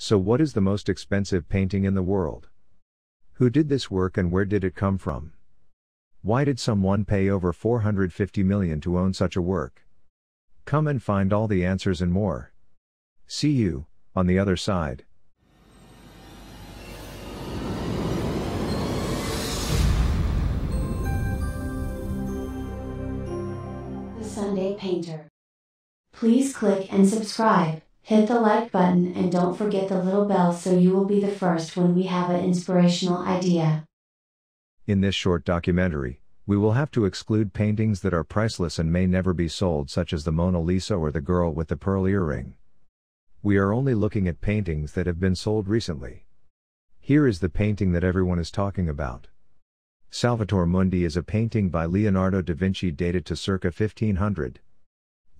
So, what is the most expensive painting in the world? Who did this work and where did it come from? Why did someone pay over 450 million to own such a work? Come and find all the answers and more. See you on the other side. The Sunday Painter. Please click and subscribe. Hit the like button and don't forget the little bell so you will be the first when we have an inspirational idea. In this short documentary, we will have to exclude paintings that are priceless and may never be sold, such as the Mona Lisa or the girl with the pearl earring. We are only looking at paintings that have been sold recently. Here is the painting that everyone is talking about. Salvator Mundi is a painting by Leonardo da Vinci dated to circa 1500.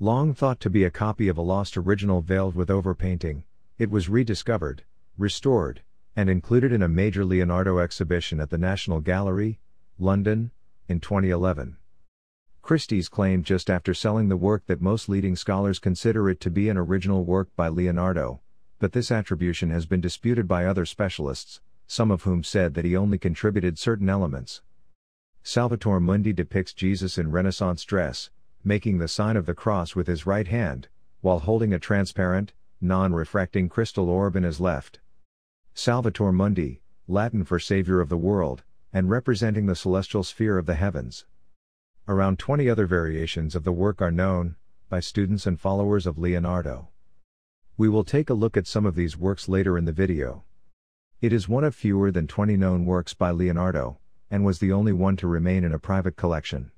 Long thought to be a copy of a lost original veiled with overpainting, it was rediscovered, restored, and included in a major Leonardo exhibition at the National Gallery, London, in 2011. Christie's claimed just after selling the work that most leading scholars consider it to be an original work by Leonardo, but this attribution has been disputed by other specialists, some of whom said that he only contributed certain elements. Salvator Mundi depicts Jesus in Renaissance dress, making the sign of the cross with his right hand, while holding a transparent, non refracting crystal orb in his left. Salvator Mundi, Latin for Savior of the World, and representing the celestial sphere of the heavens. Around 20 other variations of the work are known by students and followers of Leonardo. We will take a look at some of these works later in the video. It is one of fewer than 20 known works by Leonardo, and was the only one to remain in a private collection.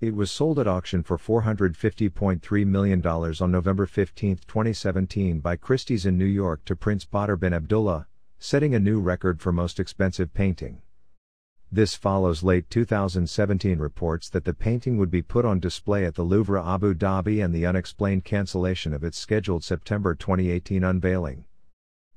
It was sold at auction for $450.3 million on November 15, 2017 by Christie's in New York to Prince Badr bin Abdullah, setting a new record for most expensive painting. This follows late 2017 reports that the painting would be put on display at the Louvre Abu Dhabi and the unexplained cancellation of its scheduled September 2018 unveiling.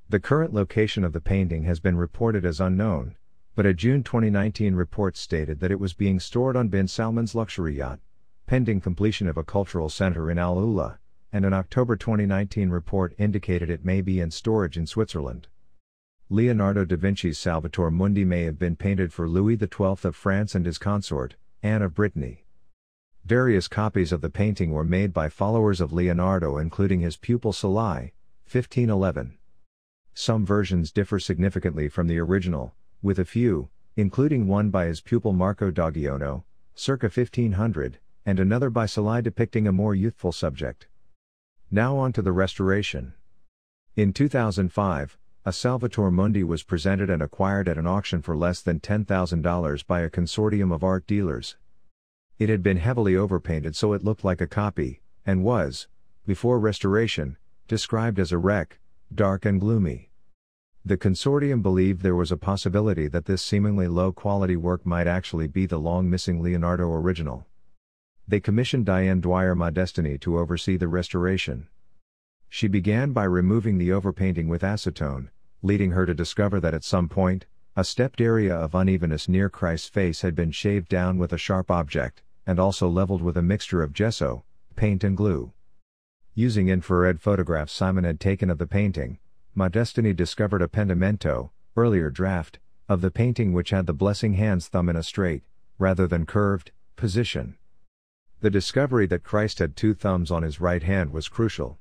The current location of the painting has been reported as unknown, but a June 2019 report stated that it was being stored on bin Salman's luxury yacht, pending completion of a cultural center in Al Ula, and an October 2019 report indicated it may be in storage in Switzerland. Leonardo da Vinci's Salvator Mundi may have been painted for Louis XII of France and his consort, Anne of Brittany. Various copies of the painting were made by followers of Leonardo, including his pupil Salai, 1511. Some versions differ significantly from the original, with a few, including one by his pupil Marco D'Agiono, circa 1500, and another by Salai depicting a more youthful subject. Now on to the restoration. In 2005, a Salvator Mundi was presented and acquired at an auction for less than $10,000 by a consortium of art dealers. It had been heavily overpainted so it looked like a copy, and was, before restoration, described as a wreck, dark and gloomy. The consortium believed there was a possibility that this seemingly low quality work might actually be the long missing Leonardo original. They commissioned Diane Dwyer Modestini to oversee the restoration. She began by removing the overpainting with acetone, leading her to discover that at some point, a stepped area of unevenness near Christ's face had been shaved down with a sharp object, and also leveled with a mixture of gesso, paint, and glue. Using infrared photographs Simon had taken of the painting, my Destiny discovered a pendimento, earlier draft, of the painting which had the blessing hand's thumb in a straight, rather than curved, position. The discovery that Christ had two thumbs on his right hand was crucial.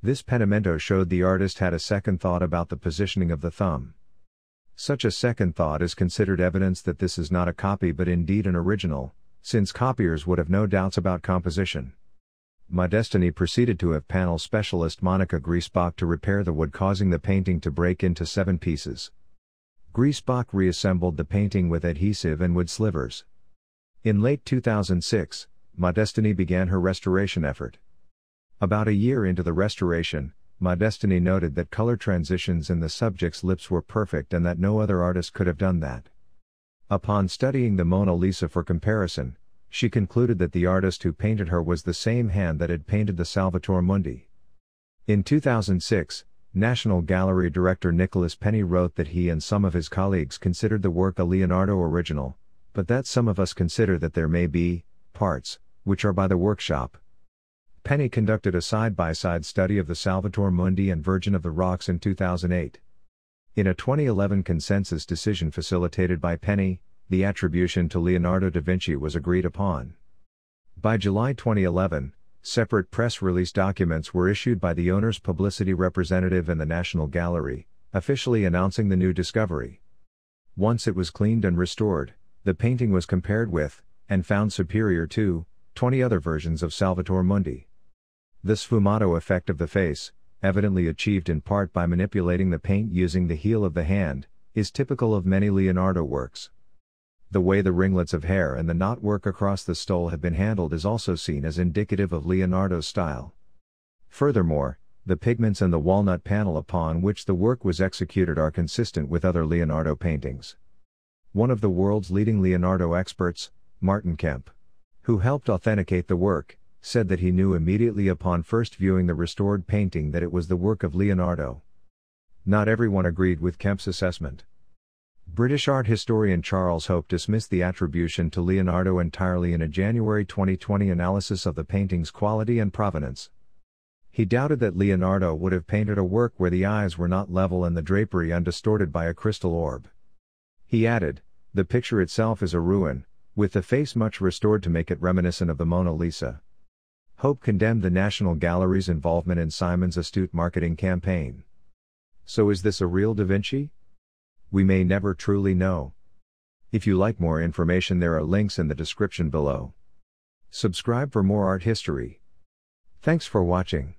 This pedimento showed the artist had a second thought about the positioning of the thumb. Such a second thought is considered evidence that this is not a copy but indeed an original, since copiers would have no doubts about composition destiny proceeded to have panel specialist Monica Griesbach to repair the wood causing the painting to break into seven pieces. Griesbach reassembled the painting with adhesive and wood slivers. In late 2006, destiny began her restoration effort. About a year into the restoration, destiny noted that color transitions in the subject's lips were perfect and that no other artist could have done that. Upon studying the Mona Lisa for comparison, she concluded that the artist who painted her was the same hand that had painted the Salvator Mundi. In 2006, National Gallery director Nicholas Penny wrote that he and some of his colleagues considered the work a Leonardo original, but that some of us consider that there may be parts which are by the workshop. Penny conducted a side by side study of the Salvator Mundi and Virgin of the Rocks in 2008. In a 2011 consensus decision facilitated by Penny, the attribution to Leonardo da Vinci was agreed upon. By July 2011, separate press release documents were issued by the owner's publicity representative and the National Gallery, officially announcing the new discovery. Once it was cleaned and restored, the painting was compared with, and found superior to, 20 other versions of Salvator Mundi. The sfumato effect of the face, evidently achieved in part by manipulating the paint using the heel of the hand, is typical of many Leonardo works. The way the ringlets of hair and the knotwork across the stole have been handled is also seen as indicative of Leonardo's style. Furthermore, the pigments and the walnut panel upon which the work was executed are consistent with other Leonardo paintings. One of the world's leading Leonardo experts, Martin Kemp, who helped authenticate the work, said that he knew immediately upon first viewing the restored painting that it was the work of Leonardo. Not everyone agreed with Kemp's assessment. British art historian Charles Hope dismissed the attribution to Leonardo entirely in a January 2020 analysis of the painting's quality and provenance. He doubted that Leonardo would have painted a work where the eyes were not level and the drapery undistorted by a crystal orb. He added, The picture itself is a ruin, with the face much restored to make it reminiscent of the Mona Lisa. Hope condemned the National Gallery's involvement in Simon's astute marketing campaign. So is this a real Da Vinci? We may never truly know. If you like more information, there are links in the description below. Subscribe for more art history. Thanks for watching.